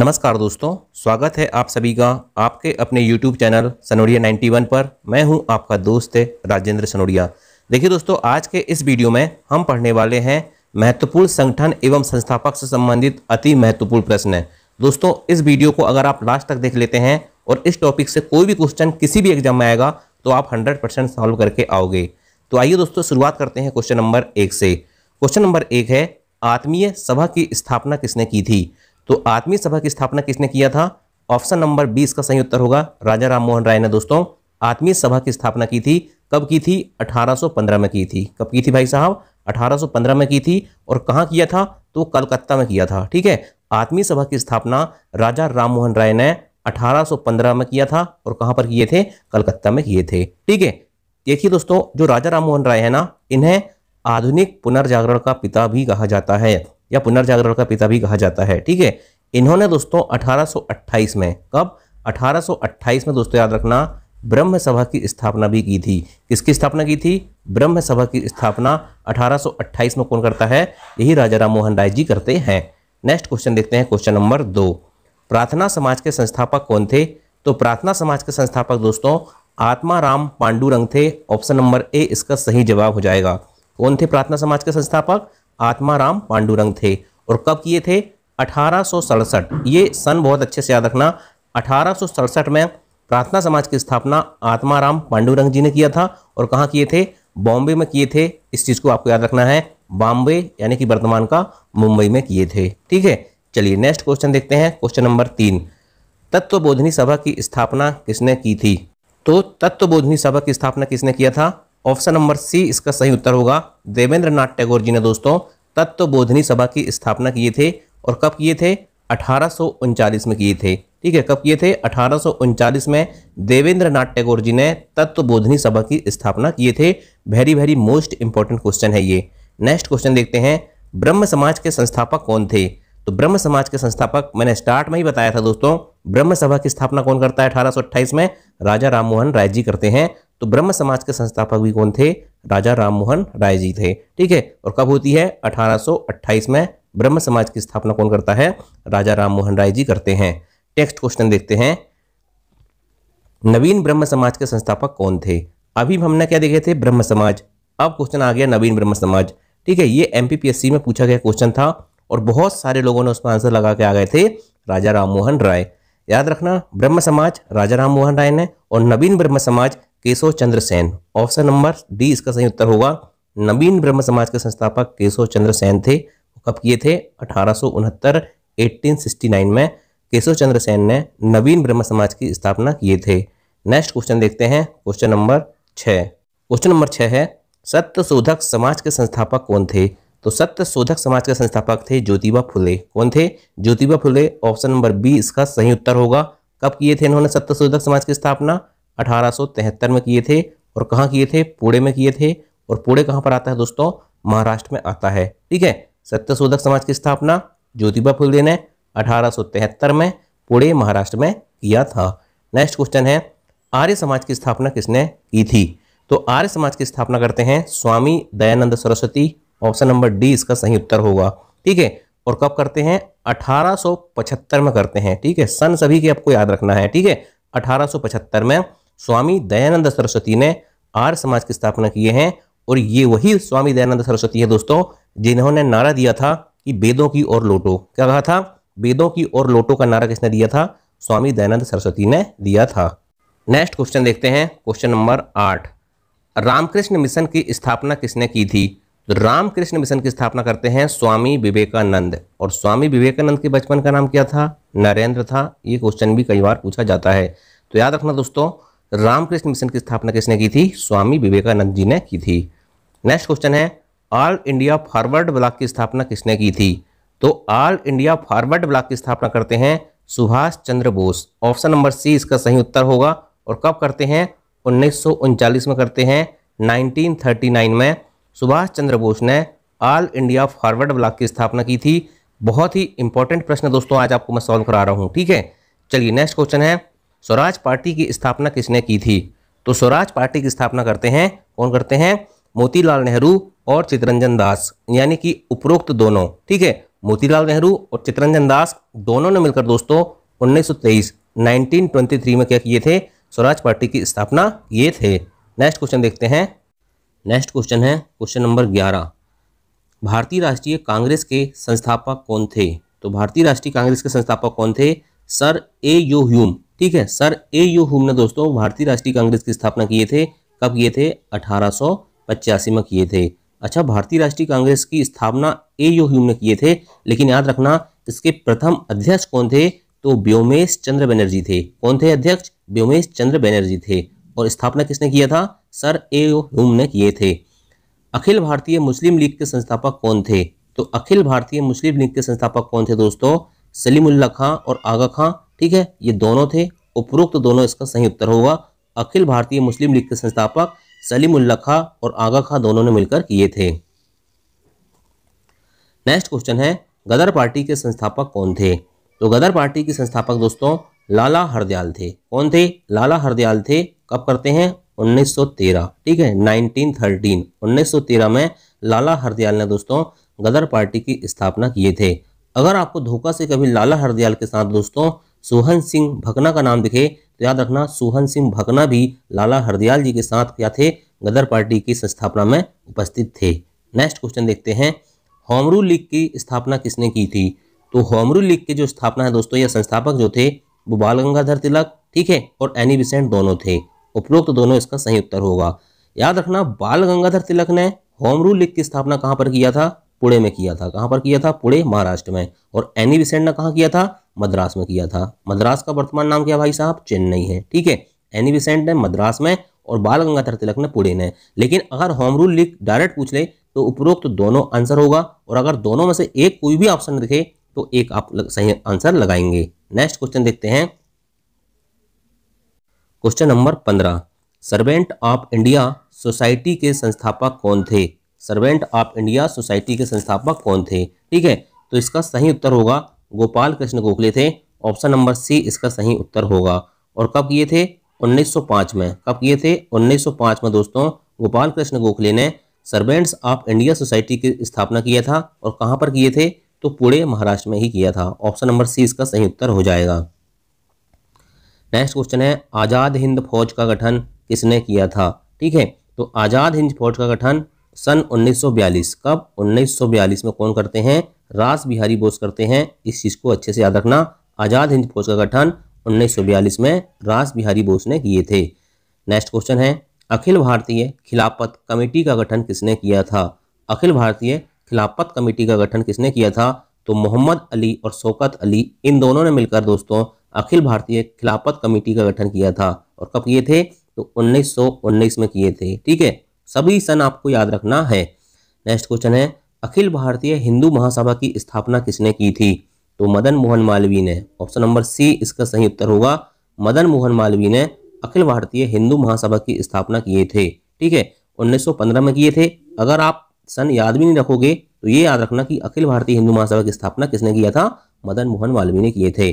नमस्कार दोस्तों स्वागत है आप सभी का आपके अपने YouTube चैनल सनोरिया 91 पर मैं हूं आपका दोस्त राजेंद्र सनोरिया देखिए दोस्तों आज के इस वीडियो में हम पढ़ने वाले हैं महत्वपूर्ण संगठन एवं संस्थापक से संबंधित अति महत्वपूर्ण प्रश्न दोस्तों इस वीडियो को अगर आप लास्ट तक देख लेते हैं और इस टॉपिक से कोई भी क्वेश्चन किसी भी एग्जाम में आएगा तो आप हंड्रेड परसेंट सॉल्व करके आओगे तो आइए दोस्तों शुरुआत करते हैं क्वेश्चन नंबर एक से क्वेश्चन नंबर एक है आत्मीय सभा की स्थापना किसने की थी तो आत्मीय सभा की स्थापना किसने किया था ऑप्शन नंबर बीस का सही उत्तर होगा राजा राम मोहन राय ने दोस्तों आत्मीय सभा की स्थापना की थी कब की थी 1815 में की थी कब की थी भाई साहब 1815 में की थी और कहाँ किया था तो कलकत्ता में किया था ठीक है आत्मीय सभा की स्थापना राजा राम मोहन राय ने 1815 में किया था और कहाँ पर किए थे कलकत्ता में किए थे ठीक है देखिए दोस्तों जो राजा राम मोहन राय है ना इन्हें आधुनिक पुनर्जागरण का पिता भी कहा जाता है या पुनर्जागरण का पिता भी कहा जाता है ठीक है इन्होंने दोस्तों 1828 में कब 1828 में दोस्तों याद रखना ब्रह्म सभा की स्थापना भी की थी किसकी स्थापना की थी ब्रह्म सभा की स्थापना 1828 में कौन करता है यही राजा राम मोहन राय जी करते हैं नेक्स्ट क्वेश्चन देखते हैं क्वेश्चन नंबर दो प्रार्थना समाज के संस्थापक कौन थे तो प्रार्थना समाज के संस्थापक दोस्तों आत्मा राम पांडुरंग थे ऑप्शन नंबर ए इसका सही जवाब हो जाएगा कौन थे प्रार्थना समाज के संस्थापक आत्माराम पांडुरंग थे और कब किए थे अठारह ये सन बहुत अच्छे से याद रखना अठारह में प्रार्थना समाज की स्थापना आत्माराम पांडुरंग जी ने किया था और कहाँ किए थे बॉम्बे में किए थे इस चीज़ को आपको याद रखना है बॉम्बे यानी कि वर्तमान का मुंबई में किए थे ठीक है चलिए नेक्स्ट क्वेश्चन देखते हैं क्वेश्चन नंबर तीन तत्व बोधनी सभा की स्थापना किसने की थी तो तत्व बोधनी सभा की स्थापना किसने किया था ऑप्शन नंबर सी इसका सही उत्तर होगा देवेंद्र नाथ टैगोर जी ने दोस्तों तत्व बोधनी सभा की स्थापना किए थे और कब किए थे अठारह में किए थे ठीक है कब किए थे अठारह में देवेंद्र नाथ टैगोर जी ने तत्व बोधनी सभा की स्थापना किए थे very very most important question है ये नेक्स्ट क्वेश्चन देखते हैं ब्रह्म समाज के संस्थापक कौन थे तो ब्रह्म समाज के संस्थापक मैंने स्टार्ट में ही बताया था दोस्तों ब्रह्म सभा की स्थापना कौन करता है अठारह में राजा राममोहन राय जी करते हैं तो ब्रह्म समाज के संस्थापक भी कौन थे राजा राममोहन राय जी थे ठीक है और कब होती है 1828 में ब्रह्म समाज की स्थापना कौन करता है राजा राममोहन राय जी करते हैं टेक्स्ट क्वेश्चन देखते हैं नवीन ब्रह्म समाज के संस्थापक कौन थे अभी हमने क्या देखे थे ब्रह्म समाज अब क्वेश्चन आ गया नवीन ब्रह्म समाज ठीक है ये एमपीपीएससी में पूछा गया क्वेश्चन था और बहुत सारे लोगों ने उसमें आंसर लगा के आ गए थे राजा राममोहन राय याद रखना ब्रह्म समाज राजा राममोहन राय ने और Naveen Brahmo Samaj Keshav Chandra Sen option number D इसका सही उत्तर होगा नवीन ब्रह्म समाज के संस्थापक केशव चंद्र सेन थे कब किए थे अठारह 1869 में केशव चंद्र सेन ने नवीन ब्रह्म समाज की स्थापना किए थे नेक्स्ट क्वेश्चन देखते हैं क्वेश्चन नंबर छः क्वेश्चन नंबर छः है सत्य शोधक समाज के संस्थापक कौन थे तो सत्य शोधक समाज के संस्थापक थे ज्योतिबा फुले कौन थे Jyotiba Phule option number B इसका सही उत्तर होगा कब किए थे इन्होंने सत्य शोधक समाज की स्थापना अठारह में किए थे और कहाँ किए थे पुणे में किए थे और पुणे कहाँ पर आता है दोस्तों महाराष्ट्र में आता है ठीक है सत्य शोधक समाज की स्थापना ज्योतिबा फुले ने अठारह में पुणे महाराष्ट्र में किया था नेक्स्ट क्वेश्चन है आर्य समाज की स्थापना किसने की थी तो आर्य समाज की स्थापना करते हैं Swami Dayanand Saraswati option number D इसका सही उत्तर होगा ठीक है और कब करते हैं 1875 में करते हैं ठीक है सन सभी के आपको याद रखना है ठीक है 1875 में स्वामी दयानंद सरस्वती ने आर्य समाज की स्थापना किए हैं और ये वही स्वामी दयानंद सरस्वती है दोस्तों जिन्होंने नारा दिया था कि वेदों की ओर लोटो क्या कहा था वेदों की ओर लोटो का नारा किसने दिया था स्वामी दयानंद सरस्वती ने दिया था नेक्स्ट क्वेश्चन देखते हैं क्वेश्चन नंबर आठ रामकृष्ण मिशन की स्थापना किसने की थी रामकृष्ण मिशन की स्थापना करते हैं स्वामी विवेकानंद और स्वामी विवेकानंद के बचपन का नाम क्या था नरेंद्र था ये क्वेश्चन भी कई बार पूछा जाता है तो याद रखना दोस्तों रामकृष्ण मिशन की स्थापना किसने की थी स्वामी विवेकानंद जी ने की थी नेक्स्ट क्वेश्चन है ऑल इंडिया फॉरवर्ड ब्लॉक की स्थापना किसने की थी तो ऑल इंडिया फॉरवर्ड ब्लॉक की स्थापना करते हैं Subhash Chandra Bose option number C इसका सही उत्तर होगा और कब करते हैं उन्नीस में करते हैं नाइनटीन में सुभाष चंद्र बोस ने ऑल इंडिया फॉरवर्ड ब्लॉक की स्थापना की थी बहुत ही इंपॉर्टेंट प्रश्न दोस्तों आज आपको मैं सॉल्व करा रहा हूँ ठीक है चलिए नेक्स्ट क्वेश्चन है स्वराज पार्टी की स्थापना किसने की थी तो स्वराज पार्टी की स्थापना करते हैं कौन करते हैं मोतीलाल नेहरू और चितरंजन दास यानी कि उपरोक्त दोनों ठीक है मोतीलाल नेहरू और चितरंजन दास दोनों ने मिलकर दोस्तों 1923 1923 में क्या किए थे स्वराज पार्टी की स्थापना किए थे नेक्स्ट क्वेश्चन देखते हैं नेक्स्ट क्वेश्चन है क्वेश्चन नंबर ग्यारह भारतीय राष्ट्रीय कांग्रेस के संस्थापक कौन थे तो भारतीय राष्ट्रीय कांग्रेस के संस्थापक कौन थे सर ए यू ह्यूम ठीक है सर ए यू ह्यूम ने दोस्तों भारतीय राष्ट्रीय कांग्रेस की स्थापना किए थे कब किए थे अठारह में किए थे अच्छा भारतीय राष्ट्रीय कांग्रेस की स्थापना ए यू ह्यूम ने किए थे लेकिन याद रखना इसके प्रथम अध्यक्ष कौन थे तो व्योमेश चंद्र बनर्जी थे कौन थे अध्यक्ष व्योमेश चंद्र बनर्जी थे और स्थापना किसने किया था सर ए ह्यूम ने किए थे अखिल भारतीय मुस्लिम लीग के संस्थापक कौन थे तो अखिल भारतीय मुस्लिम लीग के संस्थापक कौन थे दोस्तों सलीमुल्ला खां और आगा खां ठीक है ये दोनों थे उपरोक्त दोनों इसका सही उत्तर होगा अखिल भारतीय मुस्लिम लीग के संस्थापक सलीमुल्ला खां और आगा खां दोनों ने मिलकर किए थे नेक्स्ट क्वेश्चन है गदर पार्टी के संस्थापक कौन थे तो गदर पार्टी के संस्थापक दोस्तों लाला हरदयाल थे कौन थे लाला हरदयाल थे कब करते हैं 1913 ठीक है 1913 1913 में लाला हरदयाल ने दोस्तों गदर पार्टी की स्थापना किए थे अगर आपको धोखा से कभी लाला हरदयाल के साथ दोस्तों सोहन सिंह भकना का नाम दिखे तो याद रखना सोहन सिंह भकना भी लाला हरदयाल जी के साथ क्या थे गदर पार्टी की संस्थापना में उपस्थित थे नेक्स्ट क्वेश्चन देखते हैं होमरू लीग की स्थापना किसने की थी तो होमरू लीग की जो स्थापना है दोस्तों या संस्थापक जो थे वो बाल गंगाधर तिलक ठीक है और एनी बिसेंट दोनों थे उपरोक्त तो दोनों इसका सही उत्तर होगा याद रखना बाल गंगाधर तिलक ने होम रूल लीग की स्थापना कहाँ पर किया था पुणे में किया था कहाँ पर किया था पुणे महाराष्ट्र में और एनी विसेंट ने कहाँ किया था मद्रास में किया था मद्रास का वर्तमान नाम क्या भाई साहब चेन्नई है ठीक है एनी विसेंट ने मद्रास में और बाल गंगाधर तिलक ने पुणे ने लेकिन अगर होम रूल लीग डायरेक्ट पूछ ले तो उपरोक्त दोनों आंसर होगा और अगर दोनों में से एक कोई भी ऑप्शन दिखे तो एक आप सही आंसर लगाएंगे नेक्स्ट क्वेश्चन देखते हैं क्वेश्चन नंबर पंद्रह सर्वेंट ऑफ इंडिया सोसाइटी के संस्थापक कौन थे सर्वेंट ऑफ इंडिया सोसाइटी के संस्थापक कौन थे ठीक है तो इसका सही उत्तर होगा गोपाल कृष्ण गोखले थे ऑप्शन नंबर सी इसका सही उत्तर होगा और कब किए थे 1905 में कब किए थे 1905 में दोस्तों गोपाल कृष्ण गोखले ने सर्वेंट्स ऑफ इंडिया सोसाइटी की स्थापना किया था और कहाँ पर किए थे तो पूरे महाराष्ट्र में ही किया था ऑप्शन नंबर सी इसका सही उत्तर हो जाएगा नेक्स्ट क्वेश्चन है आज़ाद हिंद फौज का गठन किसने किया था ठीक है तो आज़ाद हिंद फौज का गठन सन 1942 कब 1942 में कौन करते हैं रास बिहारी बोस करते हैं इस चीज़ को अच्छे से याद रखना आज़ाद हिंद फौज का गठन 1942 में रास बिहारी बोस ने किए थे नेक्स्ट क्वेश्चन है अखिल भारतीय खिलाफत कमेटी का गठन किसने किया था अखिल भारतीय खिलाफत कमेटी का गठन किसने किया था तो मोहम्मद अली और शौकत अली इन दोनों ने मिलकर दोस्तों अखिल भारतीय खिलाफत कमेटी का गठन किया था और कब किए थे तो 1919 में किए थे ठीक है सभी सन आपको याद रखना है नेक्स्ट क्वेश्चन है अखिल भारतीय हिंदू महासभा की स्थापना किसने की थी तो मदन मोहन मालवीय ने ऑप्शन नंबर सी इसका सही उत्तर होगा मदन मोहन मालवीय ने अखिल भारतीय हिंदू महासभा की स्थापना किए थे ठीक है 1915 में किए थे अगर आप सन याद भी नहीं रखोगे तो ये याद रखना कि अखिल भारतीय हिंदू महासभा की स्थापना किसने किया था मदन मोहन मालवीय ने किए थे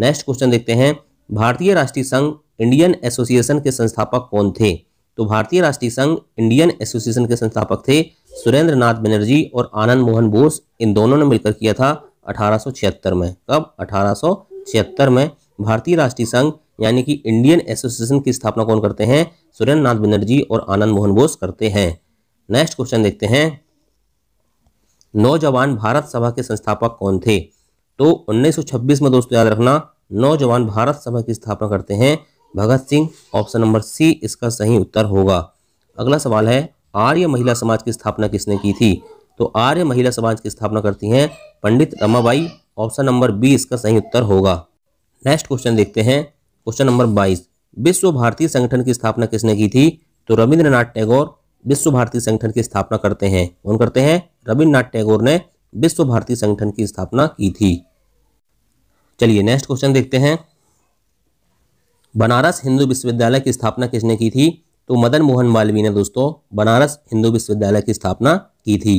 नेक्स्ट क्वेश्चन देखते हैं भारतीय राष्ट्रीय संघ इंडियन एसोसिएशन के संस्थापक कौन थे तो भारतीय राष्ट्रीय संघ इंडियन एसोसिएशन के संस्थापक थे सुरेंद्र नाथ बनर्जी और आनंद मोहन बोस इन दोनों ने मिलकर किया था अठारह में कब अठारह में भारतीय राष्ट्रीय संघ यानी कि इंडियन एसोसिएशन की स्थापना कौन करते हैं सुरेंद्र नाथ बनर्जी और आनंद मोहन बोस करते हैं नेक्स्ट क्वेश्चन देखते हैं नौजवान भारत सभा के संस्थापक कौन थे तो 1926 में दोस्तों याद रखना नौजवान भारत सभा की स्थापना करते हैं Bhagat Singh option number C इसका सही उत्तर होगा अगला सवाल है आर्य महिला समाज की स्थापना किसने की थी तो आर्य महिला समाज की स्थापना करती हैं Pandit Ramabai option number B इसका सही उत्तर होगा नेक्स्ट क्वेश्चन देखते हैं क्वेश्चन नंबर बाईस विश्व भारती संगठन की स्थापना किसने की थी तो रविंद्रनाथ टैगोर विश्व भारती संगठन की स्थापना करते हैं कौन करते हैं रविन्द्रनाथ टैगोर ने विश्व भारती संगठन की स्थापना की थी चलिए नेक्स्ट क्वेश्चन देखते हैं बनारस हिंदू विश्वविद्यालय की स्थापना किसने की थी तो मदन मोहन मालवीय ने दोस्तों बनारस हिंदू विश्वविद्यालय की स्थापना की थी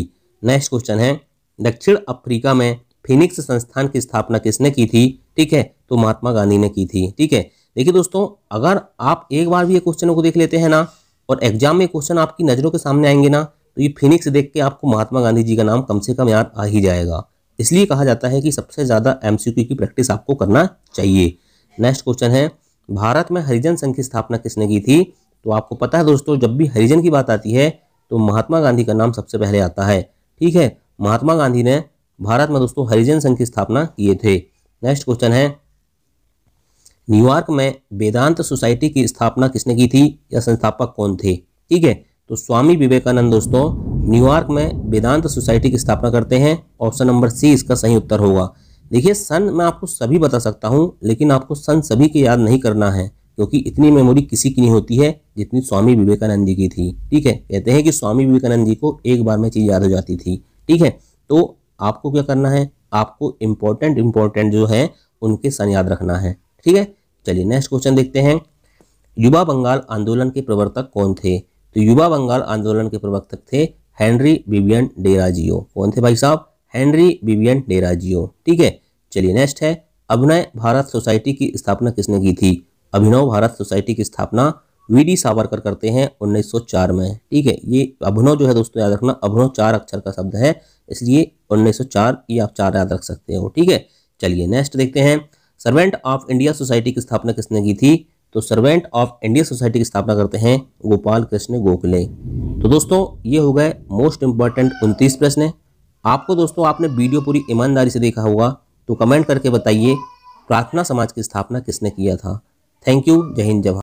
नेक्स्ट क्वेश्चन है दक्षिण अफ्रीका में फिनिक्स संस्थान की स्थापना किसने की थी ठीक है तो महात्मा गांधी ने की थी ठीक है देखिए दोस्तों अगर आप एक बार भी ये क्वेश्चनों को देख लेते हैं ना और एग्जाम में क्वेश्चन आपकी नज़रों के सामने आएंगे ना तो ये फिनिक्स देख के आपको महात्मा गांधी जी का नाम कम से कम याद आ ही जाएगा इसलिए कहा जाता है कि सबसे ज़्यादा एम की प्रैक्टिस आपको करना चाहिए नेक्स्ट क्वेश्चन है भारत में हरिजन संघ की स्थापना किसने की थी तो आपको पता है दोस्तों जब भी हरिजन की बात आती है तो महात्मा गांधी का नाम सबसे पहले आता है ठीक है महात्मा गांधी ने भारत में दोस्तों हरिजन संघ की स्थापना किए थे नेक्स्ट क्वेश्चन है न्यूयॉर्क में वेदांत सोसाइटी की स्थापना किसने की थी या संस्थापक कौन थे ठीक है तो स्वामी विवेकानंद दोस्तों न्यूयॉर्क में वेदांत सोसाइटी की स्थापना करते हैं ऑप्शन नंबर सी इसका सही उत्तर होगा देखिए सन मैं आपको सभी बता सकता हूँ लेकिन आपको सन सभी के याद नहीं करना है क्योंकि इतनी मेमोरी किसी की नहीं होती है जितनी स्वामी विवेकानंद जी की थी ठीक है कहते हैं कि स्वामी विवेकानंद जी को एक बार में चीज़ याद हो जाती थी ठीक है तो आपको क्या करना है आपको इम्पोर्टेंट इम्पोर्टेंट जो है उनके सन याद रखना है ठीक है चलिए नेक्स्ट क्वेश्चन देखते हैं युवा बंगाल आंदोलन के प्रवर्तक कौन थे तो युवा बंगाल आंदोलन के प्रवक्तक थे हेनरी बिबियन डेराजियो कौन थे भाई साहब हेनरी बिबियन डेराजियो ठीक है चलिए नेक्स्ट है अभिनय भारत सोसाइटी की स्थापना किसने की थी अभिनव भारत सोसाइटी की स्थापना वीडी सावरकर करते हैं 1904 में ठीक है ये अभिनव जो है दोस्तों याद रखना अभिनव चार अक्षर का शब्द है इसलिए 1904 ये आप चार याद रख सकते हो ठीक है चलिए नेक्स्ट देखते हैं सर्वेंट ऑफ इंडिया सोसाइटी की स्थापना किसने की थी तो सर्वेंट ऑफ इंडिया सोसाइटी की स्थापना करते हैं गोपाल कृष्ण गोखले तो दोस्तों ये हो गए मोस्ट इंपॉर्टेंट उनतीस प्रश्न आपको दोस्तों आपने वीडियो पूरी ईमानदारी से देखा होगा तो कमेंट करके बताइए प्रार्थना समाज की स्थापना किसने किया था थैंक यू जय हिंद जवाहर